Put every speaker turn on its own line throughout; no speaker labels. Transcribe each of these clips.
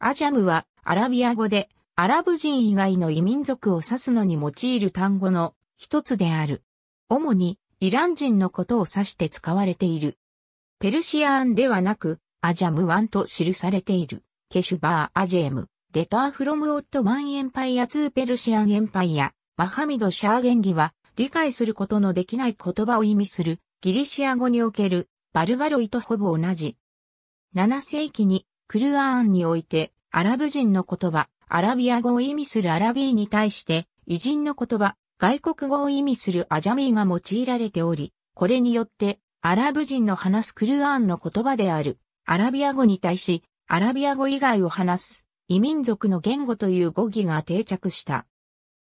アジャムはアラビア語でアラブ人以外の異民族を指すのに用いる単語の一つである。主にイラン人のことを指して使われている。ペルシアンではなく、アジャムワンと記されている。ケシュバー・アジェム、レター・フロム・オット・ワン・エンパイア・2ペルシアン・エンパイア、マハミド・シャーゲンギは、理解することのできない言葉を意味する、ギリシア語における、バルバロイとほぼ同じ。7世紀に、クルアーンにおいて、アラブ人の言葉、アラビア語を意味するアラビーに対して、偉人の言葉、外国語を意味するアジャミーが用いられており、これによって、アラブ人の話すクルーアンの言葉である、アラビア語に対し、アラビア語以外を話す、異民族の言語という語義が定着した。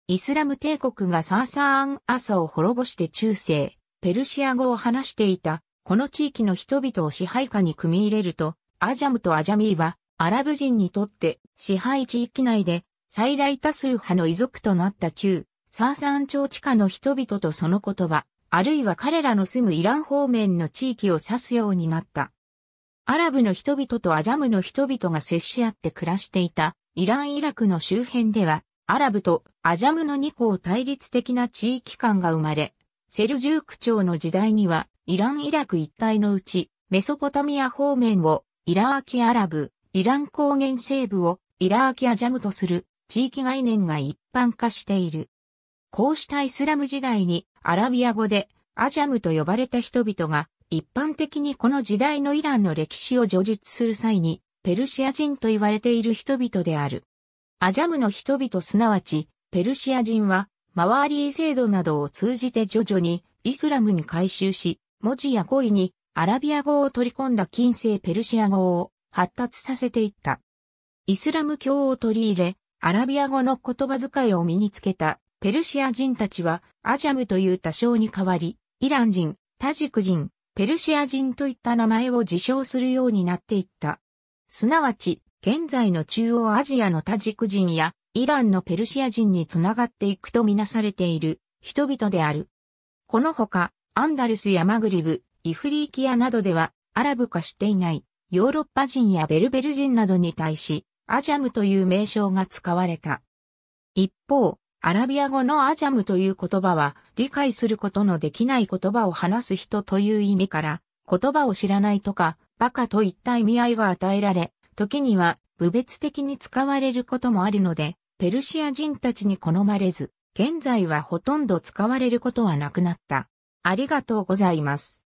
イスラム帝国がサーサーアン・アサを滅ぼして中世、ペルシア語を話していた、この地域の人々を支配下に組み入れると、アジャムとアジャミーはアラブ人にとって支配地域内で最大多数派の遺族となった旧サーサン朝地下の人々とその言葉、あるいは彼らの住むイラン方面の地域を指すようになった。アラブの人々とアジャムの人々が接し合って暮らしていたイラン・イラクの周辺では、アラブとアジャムの二項対立的な地域間が生まれ、セルジューク朝の時代には、イラン・イラク一帯のうち、メソポタミア方面を、イラーキアラブ、イラン高原西部をイラーキアジャムとする地域概念が一般化している。こうしたイスラム時代にアラビア語でアジャムと呼ばれた人々が一般的にこの時代のイランの歴史を叙述する際にペルシア人と言われている人々である。アジャムの人々すなわちペルシア人はマワーリー制度などを通じて徐々にイスラムに改宗し、文字や語彙にアラビア語を取り込んだ近世ペルシア語を発達させていった。イスラム教を取り入れ、アラビア語の言葉遣いを身につけたペルシア人たちはアジャムという多少に代わり、イラン人、タジク人、ペルシア人といった名前を自称するようになっていった。すなわち、現在の中央アジアのタジク人やイランのペルシア人につながっていくとみなされている人々である。このほか、アンダルスやマグリブ、イフリーキアなどではアラブ化していないヨーロッパ人やベルベル人などに対し、アジャムという名称が使われた。一方、アラビア語のアジャムという言葉は、理解することのできない言葉を話す人という意味から、言葉を知らないとか、バカといった意味合いが与えられ、時には、部別的に使われることもあるので、ペルシア人たちに好まれず、現在はほとんど使われることはなくなった。ありがとうございます。